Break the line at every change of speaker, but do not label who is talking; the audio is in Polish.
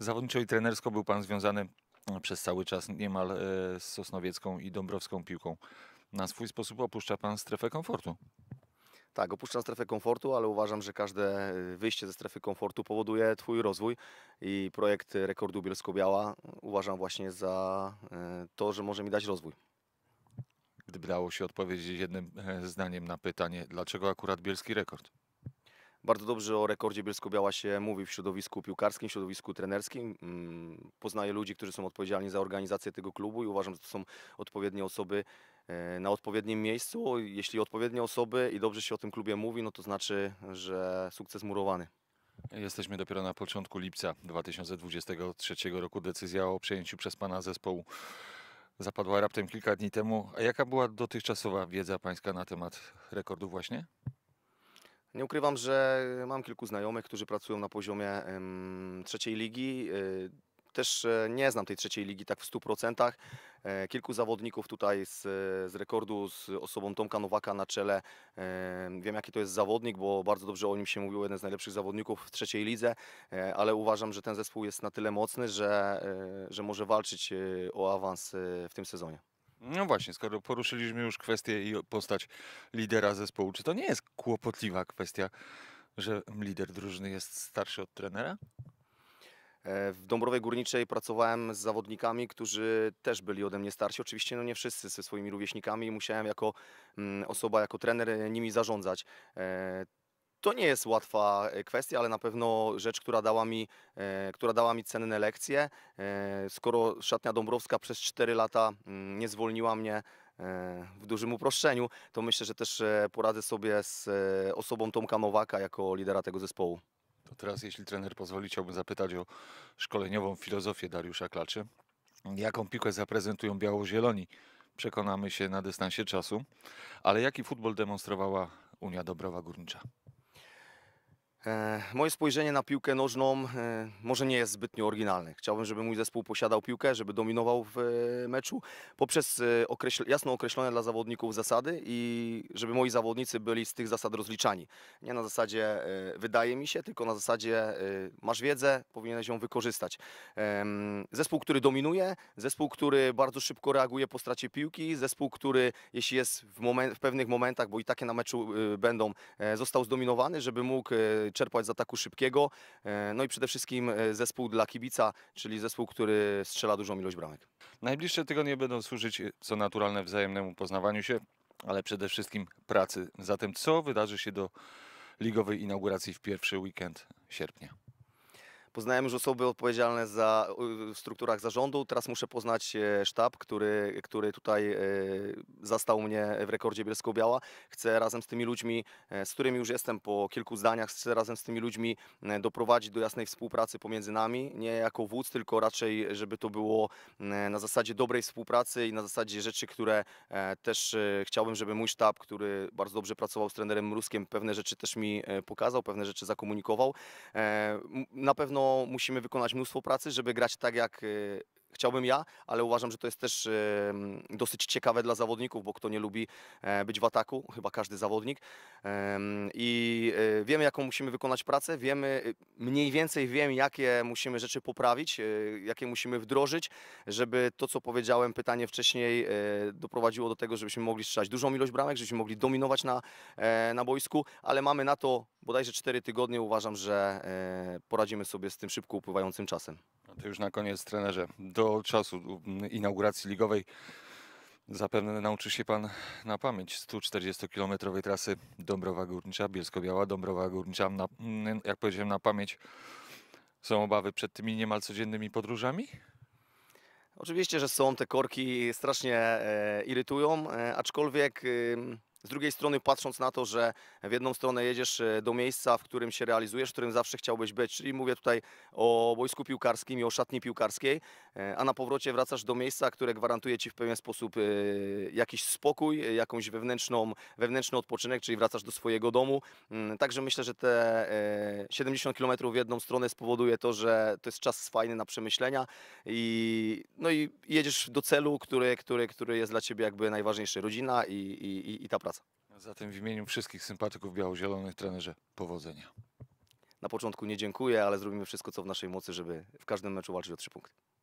Zawodniczo i trenersko był pan związany e, przez cały czas niemal e, z Sosnowiecką i Dąbrowską piłką. Na swój sposób opuszcza pan strefę komfortu.
Tak, opuszczam strefę komfortu, ale uważam, że każde e, wyjście ze strefy komfortu powoduje Twój rozwój i projekt rekordu Bielsko-Biała uważam właśnie za to, że może mi dać rozwój. Gdyby dało się odpowiedzieć jednym zdaniem
na pytanie, dlaczego akurat bielski
rekord? Bardzo dobrze o rekordzie Bielsko-Biała się mówi w środowisku piłkarskim, w środowisku trenerskim. Mm, poznaję ludzi, którzy są odpowiedzialni za organizację tego klubu i uważam, że to są odpowiednie osoby e, na odpowiednim miejscu. Jeśli odpowiednie osoby i dobrze się o tym klubie mówi, no to znaczy, że sukces murowany.
Jesteśmy dopiero na początku lipca 2023 roku. Decyzja o przejęciu przez Pana zespołu zapadła raptem kilka dni temu. A jaka była dotychczasowa wiedza Pańska na temat rekordu właśnie?
Nie ukrywam, że mam kilku znajomych, którzy pracują na poziomie trzeciej ligi. Y, też e, nie znam tej trzeciej ligi tak w 100%. E, kilku zawodników tutaj z, z rekordu, z osobą Tomka Nowaka na czele. E, wiem, jaki to jest zawodnik, bo bardzo dobrze o nim się mówił jeden z najlepszych zawodników w trzeciej lidze, ale uważam, że ten zespół jest na tyle mocny, że, że może walczyć o awans w tym sezonie.
No właśnie, skoro poruszyliśmy już kwestię i postać lidera zespołu, czy to nie jest kłopotliwa kwestia, że lider
drużyny jest starszy od trenera? E, w Dąbrowie Górniczej pracowałem z zawodnikami, którzy też byli ode mnie starsi. Oczywiście no nie wszyscy ze swoimi rówieśnikami i musiałem jako mm, osoba, jako trener nimi zarządzać. E, to nie jest łatwa e, kwestia, ale na pewno rzecz, która dała mi, e, która dała mi cenne lekcje. E, skoro szatnia Dąbrowska przez 4 lata mm, nie zwolniła mnie w dużym uproszczeniu, to myślę, że też poradzę sobie z osobą Tomka Nowaka jako lidera tego zespołu. To teraz, jeśli trener pozwoli, chciałbym zapytać o szkoleniową filozofię Dariusza Klaczy.
Jaką piłkę zaprezentują biało-zieloni? Przekonamy się na dystansie czasu.
Ale jaki futbol demonstrowała
Unia Dobrowa Górnicza?
E, moje spojrzenie na piłkę nożną e, może nie jest zbytnio oryginalne. Chciałbym, żeby mój zespół posiadał piłkę, żeby dominował w e, meczu poprzez określ jasno określone dla zawodników zasady i żeby moi zawodnicy byli z tych zasad rozliczani. Nie na zasadzie wydaje mi się, tylko na zasadzie masz wiedzę, powinieneś ją wykorzystać. Zespół, który dominuje, zespół, który bardzo szybko reaguje po stracie piłki, zespół, który jeśli jest w, w pewnych momentach, bo i takie na meczu będą, został zdominowany, żeby mógł czerpać z ataku szybkiego. E, no i przede wszystkim e, zespół dla kibica, czyli zespół, który strzela dużą ilość bramek.
Najbliższe tygodnie będą służyć, e, co naturalne, wzajemnemu poznawaniu się, ale przede wszystkim pracy. Zatem co wydarzy się do ligowej inauguracji w pierwszy weekend sierpnia?
Poznałem już osoby odpowiedzialne za, w strukturach zarządu. Teraz muszę poznać e, sztab, który, który tutaj e, zastał mnie w rekordzie Bielsko-Biała. Chcę razem z tymi ludźmi, e, z którymi już jestem po kilku zdaniach, chcę razem z tymi ludźmi doprowadzić do jasnej współpracy pomiędzy nami. Nie jako wódz, tylko raczej, żeby to było na zasadzie dobrej współpracy i na zasadzie rzeczy, które też chciałbym, żeby mój sztab, który bardzo dobrze pracował z trenerem Mruskiem, pewne rzeczy też mi pokazał, pewne rzeczy zakomunikował. Na pewno musimy wykonać mnóstwo pracy, żeby grać tak jak y, chciałbym ja, ale uważam, że to jest też dosyć ciekawe dla zawodników, bo kto nie lubi e, być w ataku, chyba każdy zawodnik. I e, wiemy, jaką musimy wykonać pracę, wiemy, y, mniej więcej wiem, jakie musimy rzeczy poprawić, e, jakie musimy wdrożyć, żeby to, co powiedziałem, pytanie wcześniej doprowadziło do tego, żebyśmy mogli strzelać dużą ilość bramek, żebyśmy mogli dominować na, na boisku, ale mamy na to bodajże 4 tygodnie. Uważam, że poradzimy sobie z tym szybko upływającym czasem.
To już na koniec, trenerze. Do czasu inauguracji ligowej zapewne nauczy się Pan na pamięć 140-kilometrowej trasy Dąbrowa Górnicza, Bielsko-Biała, Dąbrowa Górnicza. Na, jak powiedziałem, na pamięć są obawy przed tymi niemal codziennymi podróżami?
Oczywiście, że są. Te korki strasznie e, irytują, e, aczkolwiek z drugiej strony, patrząc na to, że w jedną stronę jedziesz e, do miejsca, w którym się realizujesz, w którym zawsze chciałbyś być, czyli mówię tutaj o boisku piłkarskim i o szatni piłkarskiej, e, a na powrocie wracasz do miejsca, które gwarantuje ci w pewien sposób e, jakiś spokój, jakąś wewnętrzną, wewnętrzny odpoczynek, czyli wracasz do swojego domu. Mm, także myślę, że te 70 km w jedną stronę spowoduje to, że to jest czas fajny na przemyślenia i, no i jedziesz do celu, który, który, który jest dla ciebie jakby najważniejszy, rodzina i, i, i ta praca praca. Zatem w imieniu wszystkich sympatyków biało-zielonych trenerze powodzenia. Na początku nie dziękuję, ale zrobimy wszystko co w naszej mocy, żeby w każdym meczu walczyć o trzy punkty.